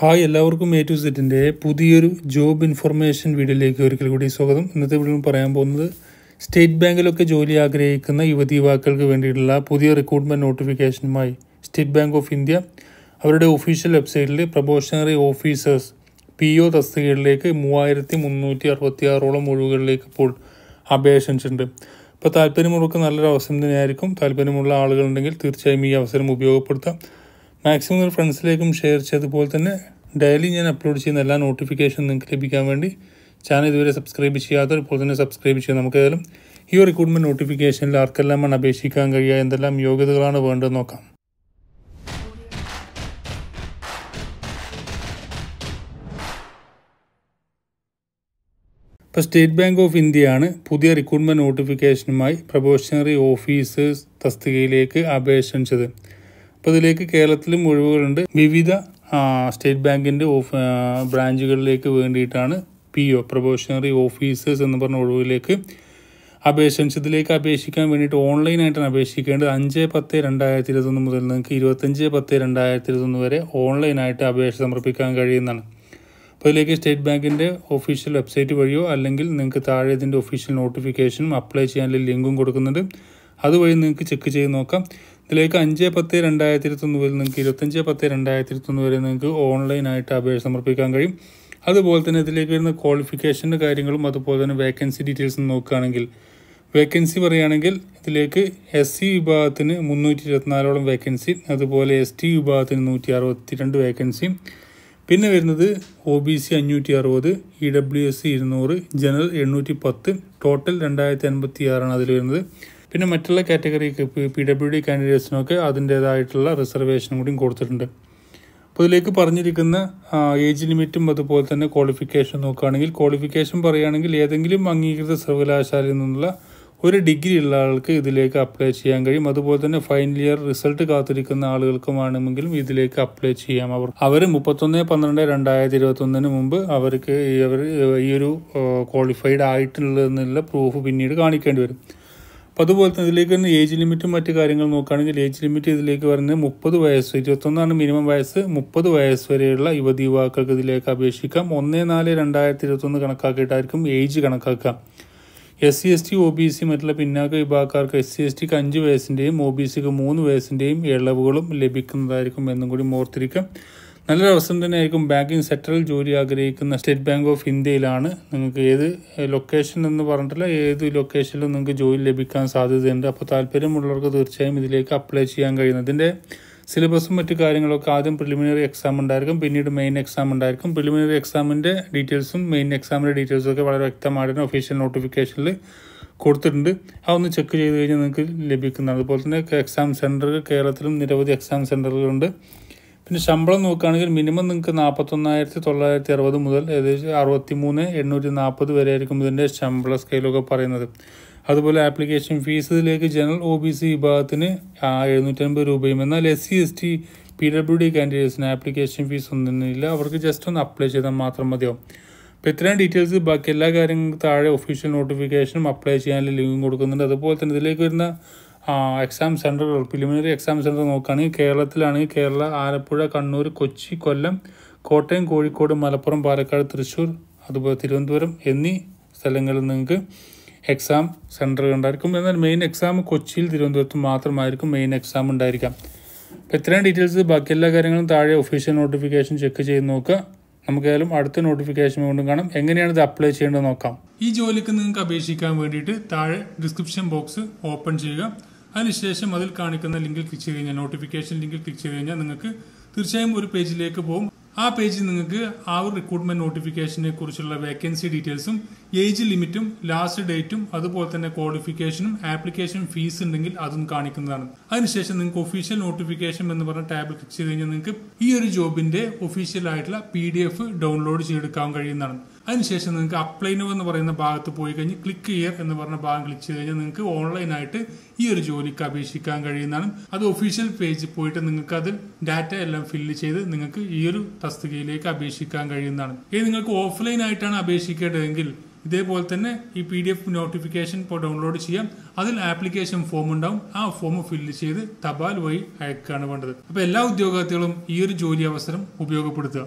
hi എല്ലാവർക്കും A to സെറ്റിൻ്റെ പുതിയൊരു ജോബ് ഇൻഫർമേഷൻ വീഡിയോയിലേക്ക് ഒരിക്കൽ കൂടി സ്വാഗതം ഇന്നത്തെ വീഡിയോയിൽ പറയാൻ പോകുന്നത് സ്റ്റേറ്റ് ബാങ്കിലൊക്കെ ജോലി ആഗ്രഹിക്കുന്ന യുവതി യുവാക്കൾക്ക് വേണ്ടിയിട്ടുള്ള പുതിയ റിക്രൂട്ട്മെൻറ്റ് നോട്ടിഫിക്കേഷനുമായി സ്റ്റേറ്റ് ബാങ്ക് ഓഫ് ഇന്ത്യ അവരുടെ ഒഫീഷ്യൽ വെബ്സൈറ്റിൽ പ്രൊബോഷണറി ഓഫീസേഴ്സ് പി ഒ തസ്തികകളിലേക്ക് മൂവായിരത്തി മുന്നൂറ്റി അറുപത്തി ആറോളം ഒഴിവുകളിലേക്ക് ഇപ്പോൾ അപേക്ഷിച്ചിട്ടുണ്ട് ഇപ്പോൾ താല്പര്യമുള്ളവർക്ക് നല്ലൊരു അവസരം തന്നെയായിരിക്കും താല്പര്യമുള്ള ആളുകളുണ്ടെങ്കിൽ തീർച്ചയായും ഈ അവസരം ഉപയോഗപ്പെടുത്താം മാക്സിമം നിങ്ങളുടെ ഫ്രണ്ട്സിലേക്കും ഷെയർ ചെയ്തതുപോലെ തന്നെ ഡെയിലി ഞാൻ അപ്ലോഡ് ചെയ്യുന്ന എല്ലാ നോട്ടിഫിക്കേഷൻ നിങ്ങൾക്ക് ലഭിക്കാൻ വേണ്ടി ചാനൽ ഇതുവരെ സബ്സ്ക്രൈബ് ചെയ്യാത്തവർ ഇപ്പോൾ തന്നെ സബ്സ്ക്രൈബ് ചെയ്യാം നമുക്ക് ഏതായാലും ഈ റിക്രൂട്ട്മെൻറ്റ് നോട്ടിഫിക്കേഷനിൽ ആർക്കെല്ലാമാണ് അപേക്ഷിക്കാൻ കഴിയുക എന്തെല്ലാം യോഗ്യതകളാണ് വേണ്ടത് നോക്കാം ഇപ്പോൾ സ്റ്റേറ്റ് ബാങ്ക് ഓഫ് ഇന്ത്യയാണ് പുതിയ റിക്രൂട്ട്മെൻറ്റ് നോട്ടിഫിക്കേഷനുമായി പ്രൊബോഷണറി ഓഫീസേഴ്സ് തസ്തികയിലേക്ക് അപേക്ഷിച്ചത് അപ്പോൾ ഇതിലേക്ക് കേരളത്തിലും ഒഴിവുകളുണ്ട് വിവിധ സ്റ്റേറ്റ് ബാങ്കിൻ്റെ ഓഫ് ബ്രാഞ്ചുകളിലേക്ക് വേണ്ടിയിട്ടാണ് പി ഒ പ്രൊബോഷണറി ഓഫീസേഴ്സ് എന്ന് പറഞ്ഞ ഒഴിവിലേക്ക് അപേക്ഷ ഇതിലേക്ക് അപേക്ഷിക്കാൻ വേണ്ടിയിട്ട് ഓൺലൈനായിട്ടാണ് അപേക്ഷിക്കേണ്ടത് അഞ്ച് പത്ത് രണ്ടായിരത്തി ഇരുപത്തൊന്ന് മുതൽ നിങ്ങൾക്ക് ഇരുപത്തഞ്ച് പത്ത് രണ്ടായിരത്തി ഇരുപത്തൊന്ന് വരെ ഓൺലൈനായിട്ട് അപേക്ഷ സമർപ്പിക്കാൻ കഴിയുന്നതാണ് അപ്പോൾ ഇതിലേക്ക് സ്റ്റേറ്റ് ബാങ്കിൻ്റെ ഒഫീഷ്യൽ വെബ്സൈറ്റ് വഴിയോ അല്ലെങ്കിൽ നിങ്ങൾക്ക് താഴെ ഇതിൻ്റെ ഒഫീഷ്യൽ നോട്ടിഫിക്കേഷനും അപ്ലൈ ചെയ്യാനുള്ള ലിങ്കും കൊടുക്കുന്നുണ്ട് അതുവഴി നിങ്ങൾക്ക് ചെക്ക് ചെയ്ത് നോക്കാം ഇതിലേക്ക് അഞ്ച് പത്ത് രണ്ടായിരത്തി ഇരുപത്തൊന്ന് മുതൽ നിങ്ങൾക്ക് ഇരുപത്തഞ്ച് പത്ത് രണ്ടായിരത്തി ഇരുപത്തൊന്ന് വരെ നിങ്ങൾക്ക് ഓൺലൈനായിട്ട് അപേക്ഷ സമർപ്പിക്കാൻ കഴിയും അതുപോലെ തന്നെ ഇതിലേക്ക് വരുന്ന ക്വാളിഫിക്കേഷൻ്റെ കാര്യങ്ങളും അതുപോലെ തന്നെ വേക്കൻസി ഡീറ്റെയിൽസും നോക്കുകയാണെങ്കിൽ വേക്കൻസി പറയുകയാണെങ്കിൽ ഇതിലേക്ക് എസ് സി e വിഭാഗത്തിന് മുന്നൂറ്റി ഇരുപത്തിനാലോളം വേക്കൻസി അതുപോലെ എസ് ടി വിഭാഗത്തിന് നൂറ്റി അറുപത്തി രണ്ട് വേക്കൻസി പിന്നെ വരുന്നത് ഒ ബി സി അഞ്ഞൂറ്റി അറുപത് E e W S C ഇരുന്നൂറ് ജനറൽ എണ്ണൂറ്റി പത്ത് ടോട്ടൽ രണ്ടായിരത്തി അൻപത്തി ആറാണ് അതിൽ വരുന്നത് പിന്നെ മറ്റുള്ള കാറ്റഗറിക്ക് പി ഡബ്ല്യു ഡി കാൻഡിഡേറ്റ്സിനൊക്കെ അതിൻ്റേതായിട്ടുള്ള റിസർവേഷനും കൂടിയും കൊടുത്തിട്ടുണ്ട് അപ്പോൾ ഇതിലേക്ക് പറഞ്ഞിരിക്കുന്ന ഏജ് ലിമിറ്റും അതുപോലെ തന്നെ ക്വാളിഫിക്കേഷൻ നോക്കുകയാണെങ്കിൽ ക്വാളിഫിക്കേഷൻ പറയുകയാണെങ്കിൽ ഏതെങ്കിലും അംഗീകൃത സർവകലാശാലയിൽ നിന്നുള്ള ഒരു ഡിഗ്രി ഉള്ള ആൾക്ക് ഇതിലേക്ക് അപ്ലൈ ചെയ്യാൻ കഴിയും അതുപോലെ തന്നെ ഫൈനൽ ഇയർ റിസൾട്ട് കാത്തിരിക്കുന്ന ആളുകൾക്കുമാണെങ്കിലും ഇതിലേക്ക് അപ്ലൈ ചെയ്യാം അവർ അവർ മുപ്പത്തൊന്ന് പന്ത്രണ്ട് രണ്ടായിരത്തി ഇരുപത്തൊന്നിന് മുമ്പ് അവർക്ക് അവർ ഈ ഒരു ക്വാളിഫൈഡ് ആയിട്ടുള്ളതെന്നുള്ള പ്രൂഫ് പിന്നീട് കാണിക്കേണ്ടി വരും അപ്പം അതുപോലെ തന്നെ ഇതിലേക്ക് വരുന്ന ഏജ് ലിമിറ്റും മറ്റു കാര്യങ്ങൾ നോക്കുകയാണെങ്കിൽ ഏജ് ലിമിറ്റ് ഇതിലേക്ക് വരുന്നത് മുപ്പത് വയസ്സ് ഇരുപത്തൊന്നാണ് മിനിമം വയസ്സ് മുപ്പത് വയസ്സ് വരെയുള്ള യുവതി യുവാക്കൾക്ക് ഇതിലേക്ക് അപേക്ഷിക്കാം ഒന്ന് നാല് രണ്ടായിരത്തി ഇരുപത്തൊന്ന് കണക്കാക്കിയിട്ടായിരിക്കും ഏജ് കണക്കാക്കുക S C S T O B C മറ്റുള്ള പിന്നാക്ക വിഭാഗക്കാർക്ക് എസ് സി എസ് ടിക്ക് അഞ്ച് വയസ്സിൻ്റെയും ഒ ബി സിക്ക് മൂന്ന് വയസ്സിൻ്റെയും ഇളവുകളും ലഭിക്കുന്നതായിരിക്കും എന്നും കൂടി ഓർത്തിരിക്കാം നല്ലൊരു അവസരം തന്നെയായിരിക്കും ബാങ്കിങ് സെക്ടറിൽ ജോലി ആഗ്രഹിക്കുന്ന സ്റ്റേറ്റ് ബാങ്ക് ഓഫ് ഇന്ത്യയിലാണ് നിങ്ങൾക്ക് ഏത് ലൊക്കേഷൻ എന്ന് പറഞ്ഞിട്ടില്ല ഏത് ലൊക്കേഷനിലും നിങ്ങൾക്ക് ജോലി ലഭിക്കാൻ സാധ്യതയുണ്ട് അപ്പോൾ താല്പര്യമുള്ളവർക്ക് തീർച്ചയായും ഇതിലേക്ക് അപ്ലൈ ചെയ്യാൻ കഴിയുന്നത് ഇതിൻ്റെ സിലബസും മറ്റു കാര്യങ്ങളൊക്കെ ആദ്യം പ്രിലിമിനറി എക്സാം ഉണ്ടായിരിക്കും പിന്നീട് മെയിൻ എക്സാം ഉണ്ടായിരിക്കും പ്രിലിമിനറി എക്സാമിൻ്റെ ഡീറ്റെയിൽസും മെയിൻ എക്സാമിൻ്റെ ഡീറ്റെയിൽസും ഒക്കെ വളരെ വ്യക്തമായിട്ട് ഒഫീഷ്യൽ നോട്ടിഫിക്കേഷനിൽ കൊടുത്തിട്ടുണ്ട് അതൊന്ന് ചെക്ക് ചെയ്ത് കഴിഞ്ഞാൽ നിങ്ങൾക്ക് ലഭിക്കുന്നതാണ് അതുപോലെ തന്നെ എക്സാം സെൻറ്റർ കേരളത്തിലും നിരവധി എക്സാം സെൻറ്ററുകളുണ്ട് പിന്നെ ശമ്പളം നോക്കുകയാണെങ്കിൽ മിനിമം നിങ്ങൾക്ക് നാൽപ്പത്തൊന്നായിരത്തി തൊള്ളായിരത്തി അറുപത് മുതൽ ഏകദേശം അറുപത്തി മൂന്ന് എണ്ണൂറ്റി നാൽപ്പത് വരെ ആയിരിക്കും ഇതിൻ്റെ ശമ്പള സ്കെയിലൊക്കെ പറയുന്നത് അതുപോലെ ആപ്ലിക്കേഷൻ ഫീസ് ഇതിലേക്ക് ജനറൽ ഒ ബി സി വിഭാഗത്തിന് എഴുന്നൂറ്റൻപത് രൂപയും എന്നാൽ S C S T P W D കാൻഡിഡേറ്റ്സിന് ആപ്ലിക്കേഷൻ ഫീസ് ഒന്നുമില്ല അവർക്ക് ജസ്റ്റ് ഒന്ന് അപ്ലൈ ചെയ്താൽ മാത്രം മതിയാവും അപ്പോൾ ഇത്രയും ഡീറ്റെയിൽസ് ബാക്കി എല്ലാ കാര്യങ്ങളും താഴെ ഒഫീഷ്യൽ നോട്ടിഫിക്കേഷനും അപ്ലൈ ചെയ്യാനുള്ള ലിങ്കും കൊടുക്കുന്നുണ്ട് അതുപോലെ തന്നെ ഇതിലേക്ക് വരുന്ന എക്സാം സെൻറ്ററുകൾ പ്രിലിമിനറി എക്സാം സെൻ്റർ നോക്കുകയാണെങ്കിൽ കേരളത്തിലാണെങ്കിൽ കേരള ആലപ്പുഴ കണ്ണൂർ കൊച്ചി കൊല്ലം കോട്ടയം കോഴിക്കോട് മലപ്പുറം പാലക്കാട് തൃശ്ശൂർ അതുപോലെ തിരുവനന്തപുരം എന്നീ സ്ഥലങ്ങളിൽ നിങ്ങൾക്ക് എക്സാം സെൻ്റർ ഉണ്ടായിരിക്കും എന്നാൽ മെയിൻ എക്സാം കൊച്ചിയിൽ തിരുവനന്തപുരത്ത് മാത്രമായിരിക്കും മെയിൻ എക്സാം ഉണ്ടായിരിക്കാം അപ്പോൾ ഇത്രയും ഡീറ്റെയിൽസ് ബാക്കി എല്ലാ കാര്യങ്ങളും താഴെ ഒഫീഷ്യൽ നോട്ടിഫിക്കേഷൻ ചെക്ക് ചെയ്ത് നോക്കുക നമുക്കേതായാലും അടുത്ത നോട്ടിഫിക്കേഷൻ കൊണ്ടും കാണാം എങ്ങനെയാണ് ഇത് അപ്ലൈ ചെയ്യേണ്ടത് നോക്കാം ഈ ജോലിക്ക് നിങ്ങൾക്ക് അപേക്ഷിക്കാൻ വേണ്ടിയിട്ട് താഴെ ഡിസ്ക്രിപ്ഷൻ ബോക്സ് ഓപ്പൺ ചെയ്യുക അതിനുശേഷം അതിൽ കാണിക്കുന്ന ലിങ്കിൽ ക്ലിക്ക് ചെയ്ത് കഴിഞ്ഞാൽ നോട്ടിഫിക്കേഷൻ ലിങ്കിൽ ക്ലിക്ക് ചെയ്ത് കഴിഞ്ഞാൽ നിങ്ങൾക്ക് തീർച്ചയായും ഒരു പേജിലേക്ക് പോകും ആ പേജിൽ നിങ്ങൾക്ക് ആ ഒരു റിക്രൂട്ട്മെന്റ് നോട്ടിഫിക്കേഷനെ കുറിച്ചുള്ള വേക്കൻസി ഡീറ്റെയിൽസും ഏജ് ലിമിറ്റും ലാസ്റ്റ് ഡേറ്റും അതുപോലെ തന്നെ ക്വാളിഫിക്കേഷനും ആപ്ലിക്കേഷൻ ഫീസ് ഉണ്ടെങ്കിൽ അതും കാണിക്കുന്നതാണ് അതിനുശേഷം നിങ്ങൾക്ക് ഒഫീഷ്യൽ നോട്ടിഫിക്കേഷൻ എന്ന് പറഞ്ഞ ടാബിൽ ക്ലിക്ക് ചെയ്ത് കഴിഞ്ഞാൽ നിങ്ങൾക്ക് ഈ ഒരു ജോബിന്റെ ഒഫീഷ്യൽ ആയിട്ടുള്ള പി ഡൗൺലോഡ് ചെയ്തെടുക്കാൻ കഴിയുന്നതാണ് അതിനുശേഷം നിങ്ങൾക്ക് അപ്ലൈ നോ എന്ന് പറയുന്ന ഭാഗത്ത് പോയി കഴിഞ്ഞ് ക്ലിക്ക് ഹിയർ എന്ന് പറഞ്ഞ ഭാഗം ക്ലിക്ക് ചെയ്ത് കഴിഞ്ഞാൽ നിങ്ങൾക്ക് ഓൺലൈനായിട്ട് ഈ ഒരു ജോലിക്ക് അപേക്ഷിക്കാൻ കഴിയുന്നതാണ് അത് ഒഫീഷ്യൽ പേജിൽ പോയിട്ട് നിങ്ങൾക്ക് അത് ഡാറ്റ എല്ലാം ഫില്ല് ചെയ്ത് നിങ്ങൾക്ക് ഈ ഒരു തസ്തികയിലേക്ക് അപേക്ഷിക്കാൻ കഴിയുന്നതാണ് ഇനി നിങ്ങൾക്ക് ഓഫ്ലൈൻ ആയിട്ടാണ് അപേക്ഷിക്കേണ്ടതെങ്കിൽ ഇതേപോലെ തന്നെ ഈ പി ഡി എഫ് നോട്ടിഫിക്കേഷൻ ഇപ്പോൾ ഡൗൺലോഡ് ചെയ്യാം അതിൽ ആപ്ലിക്കേഷൻ ഫോം ഉണ്ടാവും ആ ഫോം ഫില്ല് ചെയ്ത് തപാൽ വഴി അയക്കുകയാണ് വേണ്ടത് അപ്പോൾ എല്ലാ ഉദ്യോഗാർത്ഥികളും ഈ ഒരു ജോലി അവസരം ഉപയോഗപ്പെടുത്തുക